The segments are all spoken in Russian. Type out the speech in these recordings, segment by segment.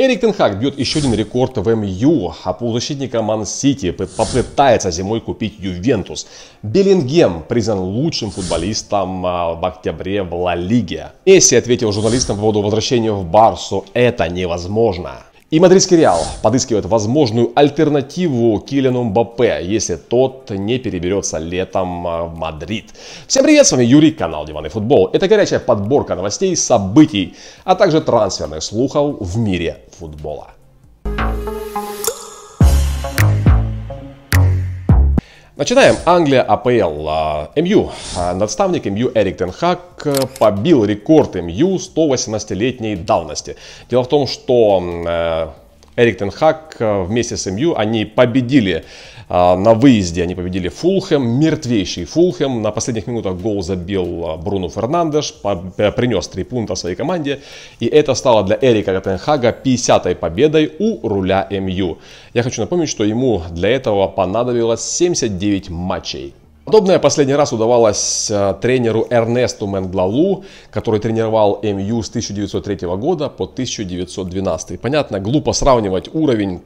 Эрик Тенхак бьет еще один рекорд в МЮ, а полузащитника Ман Сити попытается зимой купить Ювентус. Беллингем признан лучшим футболистом а, в октябре в Ла Лиге. Месси ответил журналистам по поводу возвращения в Барсу «Это невозможно». И мадридский Реал подыскивает возможную альтернативу Килину Мбаппе, если тот не переберется летом а, в Мадрид. Всем привет, с вами Юрий, канал Диван и Футбол. Это горячая подборка новостей, событий, а также трансферных слухов в мире футбола. Начинаем. Англия АПЛ. А, МЮ. А, надставник МЮ Эрик Тенхак э, побил рекорд МЮ 118-летней давности. Дело в том, что э, Эрик Тенхак э, вместе с МЮ, они победили э, на выезде, они победили Фулхэм, мертвейший Фулхэм. На последних минутах гол забил э, Бруно Фернандеш, принес три пункта своей команде. И это стало для Эрика Тенхага 50-й победой у руля МЮ. Я хочу напомнить, что ему для этого понадобилось 79 матчей. Подобное последний раз удавалось э, тренеру Эрнесту Менглалу, который тренировал МЮ с 1903 года по 1912. Понятно, глупо сравнивать уровень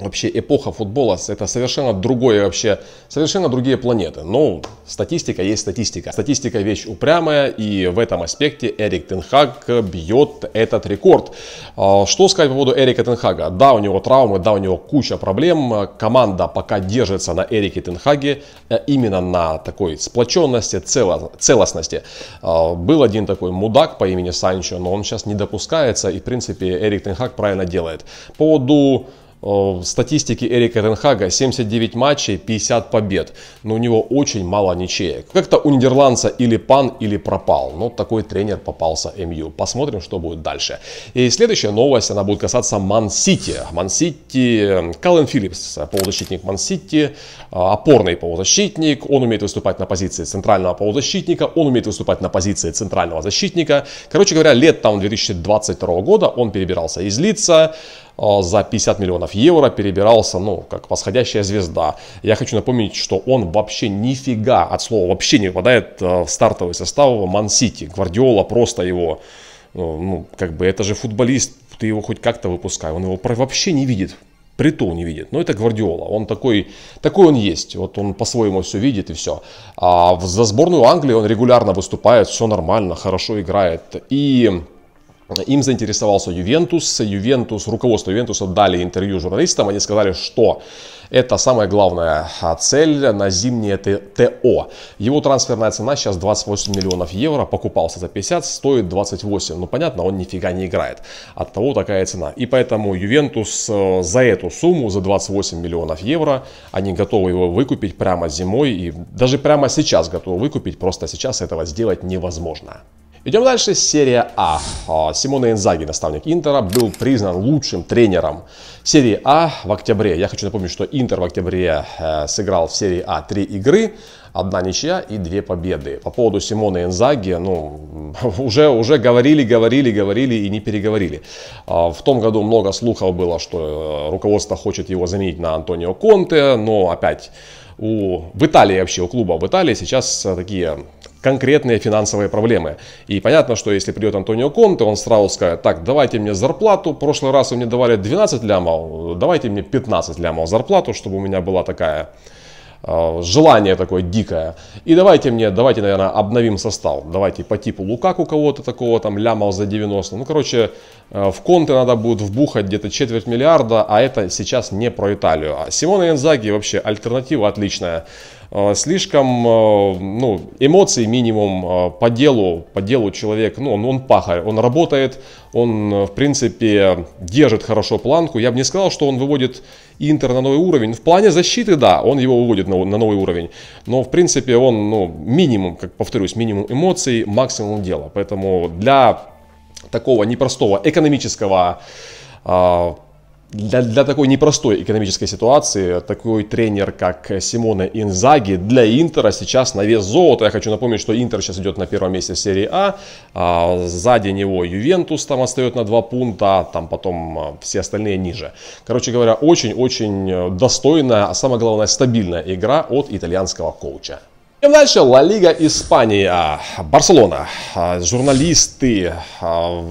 вообще эпоха футбола, это совершенно другое вообще, совершенно другие планеты. Но ну, статистика есть статистика. Статистика вещь упрямая, и в этом аспекте Эрик Тенхаг бьет этот рекорд. А, что сказать по поводу Эрика Тенхага? Да, у него травмы, да, у него куча проблем. Команда пока держится на Эрике Тенхаге, а именно на такой сплоченности, целостности. А, был один такой мудак по имени Санчо, но он сейчас не допускается, и в принципе Эрик Тенхаг правильно делает. По поводу Статистики Эрика Ренхага 79 матчей, 50 побед, но у него очень мало ничеек. Как-то у нидерландца или пан, или пропал, но такой тренер попался МЮ. Посмотрим, что будет дальше. И следующая новость, она будет касаться Ман-Сити. Ман-Сити, э, Каллен Филлипс, э, полузащитник Ман-Сити, э, опорный полузащитник, он умеет выступать на позиции центрального полузащитника, он умеет выступать на позиции центрального защитника. Короче говоря, лет летом 2022 года он перебирался из Лица, Э, за 50 миллионов евро перебирался, ну, как восходящая звезда. Я хочу напомнить, что он вообще нифига от слова вообще не попадает э, в стартовый состав Ман-Сити. Гвардиола просто его, э, ну, как бы это же футболист, ты его хоть как-то выпускай. Он его вообще не видит, притул не видит. Но это Гвардиола, он такой, такой он есть. Вот он по-своему все видит и все. А за сборную Англии он регулярно выступает, все нормально, хорошо играет. И Э, им заинтересовался Ювентус. Ювентус, руководство Ювентуса дали интервью журналистам. Они сказали, что это самая главная а, цель на зимнее ТО. Его трансферная цена сейчас 28 миллионов евро. Покупался за 50, стоит 28. Ну, понятно, он нифига не играет. От того такая цена. И поэтому Ювентус э, за эту сумму, за 28 миллионов евро, они готовы его выкупить прямо зимой. И даже прямо сейчас готовы выкупить. Просто сейчас этого сделать невозможно. Идем дальше. Серия а. а. Симона Инзаги, наставник Интера, был признан лучшим тренером серии А в октябре. Я хочу напомнить, что Интер в октябре э, сыграл в серии А три игры. Одна ничья и две победы. По поводу Симона Инзаги, ну, уже, уже говорили, говорили, говорили и не переговорили. А, в том году много слухов было, что э, руководство хочет его заменить на Антонио Конте, но опять у, в Италии вообще, у клуба в Италии сейчас такие конкретные финансовые проблемы. И понятно, что если придет Антонио Конте, он сразу скажет, так, давайте мне зарплату, в прошлый раз вы мне давали 12 лямов, давайте мне 15 лямов зарплату, чтобы у меня была такая э, желание такое дикое. И давайте мне, давайте, наверное, обновим состав. Давайте по типу Лукаку кого-то такого, там, лямов за 90. Ну, короче, э, в конты надо будет вбухать где-то четверть миллиарда, а это сейчас не про Италию. А Симона Янзаги вообще альтернатива отличная. А, слишком а, ну, эмоций минимум а, по делу, по делу человек, ну, он, он пахарь, он работает, он, э, в принципе, держит хорошо планку. Я бы не сказал, что он выводит Интер на новый уровень. В плане защиты, да, он его выводит на, на новый уровень. Но, в принципе, он, ну, минимум, как повторюсь, минимум эмоций, максимум дела. Поэтому для такого непростого экономического для, для такой непростой экономической ситуации такой тренер, как Симона Инзаги, для Интера сейчас на вес золота. Я хочу напомнить, что Интер сейчас идет на первом месте в серии А, а сзади него Ювентус там остается на 2 пункта, а там потом а, все остальные ниже. Короче говоря, очень-очень э, достойная, а самое главное, стабильная игра от итальянского коуча. Идем дальше. Ла Лига Испания. Барселона. А, журналисты а,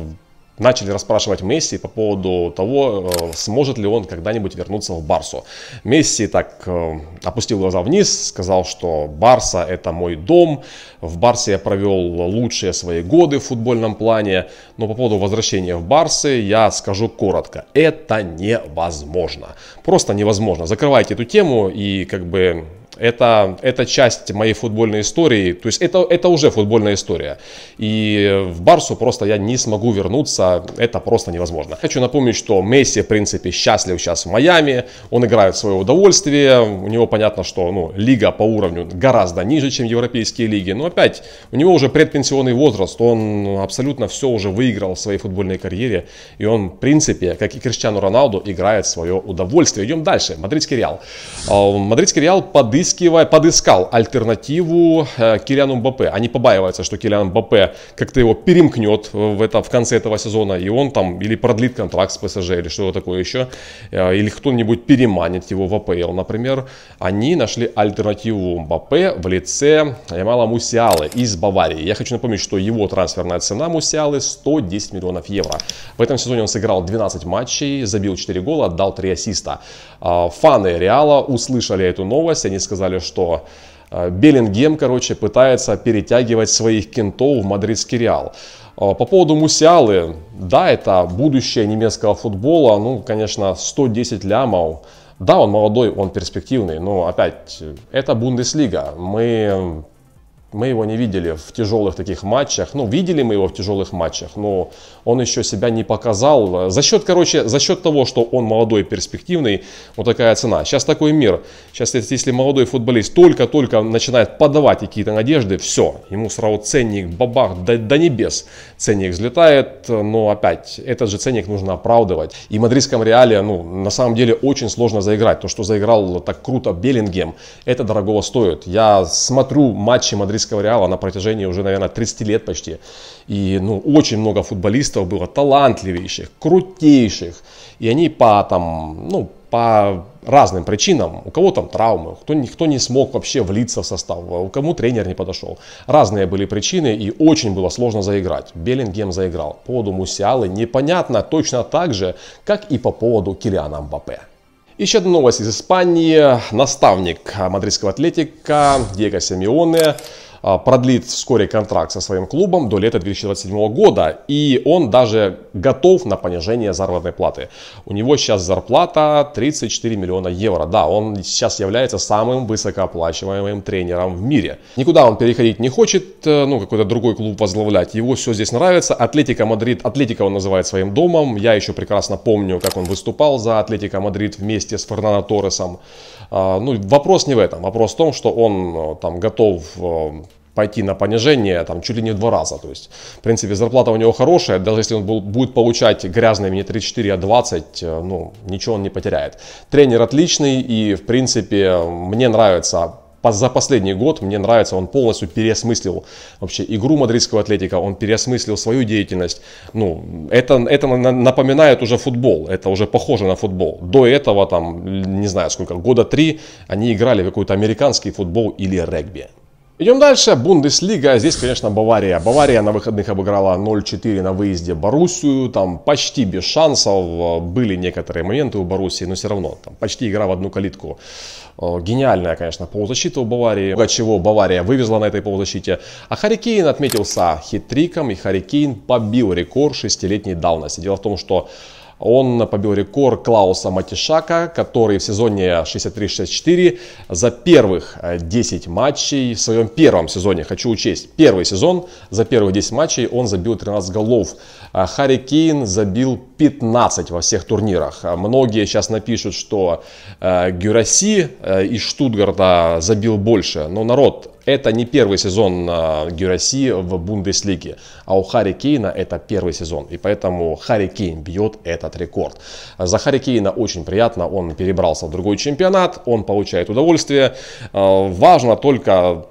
начали расспрашивать Месси по поводу того, э, сможет ли он когда-нибудь вернуться в Барсу. Месси так э, опустил глаза вниз, сказал, что Барса это мой дом, в Барсе я провел лучшие свои годы в футбольном плане, но по поводу возвращения в Барсы я скажу коротко, это невозможно, просто невозможно. Закрывайте эту тему и как бы это, это часть моей футбольной истории, то есть это, это уже футбольная история. И в Барсу просто я не смогу вернуться, это просто невозможно. Хочу напомнить, что Месси, в принципе, счастлив сейчас в Майами, он играет в свое удовольствие, у него понятно, что ну, лига по уровню гораздо ниже, чем европейские лиги, но опять, у него уже предпенсионный возраст, он абсолютно все уже выиграл в своей футбольной карьере, и он, в принципе, как и Криштиану Роналду, играет в свое удовольствие. Идем дальше, Мадридский Реал. А, Мадридский Реал под английский подыскал альтернативу э, Килиану Мбаппе. Они побаиваются, что Килиан Мбаппе как-то его перемкнет в, это, в конце этого сезона, и он там или продлит контракт с ПСЖ, или что-то такое еще, э, или кто-нибудь переманит его в АПЛ, например. Они нашли альтернативу Мбаппе в лице Ямала Мусиалы из Баварии. Я хочу напомнить, что его трансферная цена Мусиалы 110 миллионов евро. В этом сезоне он сыграл 12 матчей, забил 4 гола, отдал 3 ассиста. А, фаны Реала услышали эту новость, они сказали, сказали, что э, Беллингем, короче, пытается перетягивать своих кентов в мадридский Реал. Э, по поводу Мусиалы, да, это будущее немецкого футбола, ну, конечно, 110 лямов. Да, он молодой, он перспективный, но опять, э, это Бундеслига. Мы мы его не видели в тяжелых таких матчах. Ну, видели мы его в тяжелых матчах, но он еще себя не показал. За счет, короче, за счет того, что он молодой, перспективный, вот такая цена. Сейчас такой мир. Сейчас, если молодой футболист только-только начинает подавать какие-то надежды, все. Ему сразу ценник бабах до, до небес. Ценник взлетает, но опять, этот же ценник нужно оправдывать. И мадридском Реале, ну, на самом деле, очень сложно заиграть. То, что заиграл так круто Беллингем, это дорого стоит. Я смотрю матчи Мадрид английского Реала на протяжении уже, наверное, 30 лет почти. И ну, очень много футболистов было, талантливейших, крутейших. И они по, там, ну, по разным причинам. У кого там травмы, кто, никто не смог вообще влиться в состав, а у кому тренер не подошел. Разные были причины и очень было сложно заиграть. Беллингем заиграл. По поводу Мусиалы непонятно точно так же, как и по поводу Килиана Мбаппе. Еще одна новость из Испании. Наставник мадридского атлетика Диего Семионе. А, продлит вскоре контракт со своим клубом до лета 2027 года. И он даже готов на понижение заработной платы. У него сейчас зарплата 34 миллиона евро. Да, он сейчас является самым высокооплачиваемым тренером в мире. Никуда он переходить не хочет, э, ну, какой-то другой клуб возглавлять. Его все здесь нравится. Атлетика Мадрид, Атлетика он называет своим домом. Я еще прекрасно помню, как он выступал за Атлетика Мадрид вместе с Фернандо Торресом. А, ну, вопрос не в этом. Вопрос в том, что он э, там готов э, пойти на понижение там, чуть ли не в два раза. То есть, в принципе, зарплата у него хорошая, даже если он был, будет получать грязные не 34, а 20, э, ну, ничего он не потеряет. Тренер отличный и, в принципе, мне нравится за последний год мне нравится, он полностью переосмыслил вообще игру мадридского атлетика, он переосмыслил свою деятельность. Ну, это, это напоминает уже футбол, это уже похоже на футбол. До этого, там, не знаю сколько, года три они играли в какой-то американский футбол или регби. Идем дальше. Бундеслига. Здесь, конечно, Бавария. Бавария на выходных обыграла 0-4 на выезде Боруссию. Там почти без шансов. Были некоторые моменты у Боруссии, но все равно. Там почти игра в одну калитку. Э, гениальная, конечно, полузащита у Баварии. Много чего Бавария вывезла на этой полузащите. А Харикейн отметился хитриком. И Харикейн побил рекорд шестилетней давности. Дело в том, что он побил рекорд Клауса Матишака, который в сезоне 63-64 за первых 10 э, матчей в своем первом сезоне, хочу учесть, первый сезон, за первых 10 матчей он забил 13 голов. А Харри Кейн забил 15 во всех турнирах. А многие сейчас напишут, что э, Гюраси э, из Штутгарта забил больше, но народ, это не первый сезон Гюраси в Бундеслиге, а у Харри Кейна это первый сезон. И поэтому Харри Кейн бьет этот рекорд. За Харри Кейна очень приятно, он перебрался в другой чемпионат, он получает удовольствие. Э, важно только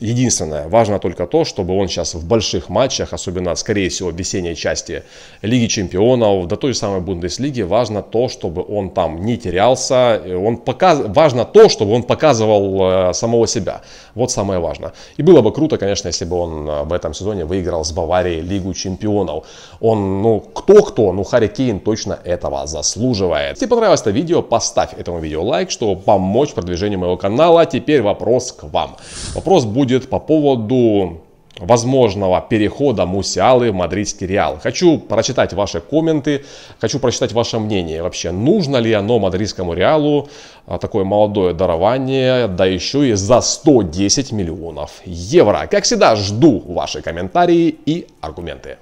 Единственное, важно только то, чтобы он сейчас в больших матчах, особенно, скорее всего, в весенней части Лиги Чемпионов, до той самой Бундеслиги, важно то, чтобы он там не терялся, э, он показ... важно то, чтобы он показывал э, самого себя. Вот самое важное. И было бы круто, конечно, если бы он э, в этом сезоне выиграл с Баварией Лигу Чемпионов. Он, ну, кто-кто, ну, Харри Кейн точно этого заслуживает. Если понравилось это видео, поставь этому видео лайк, чтобы помочь продвижению моего канала. Теперь вопрос к вам. Вопрос будет будет по поводу возможного перехода Мусиалы в мадридский Реал. Хочу прочитать ваши комменты, хочу прочитать ваше мнение. Вообще, нужно ли оно мадридскому Реалу, а, такое молодое дарование, да еще и за 110 миллионов евро. Как всегда, жду ваши комментарии и аргументы.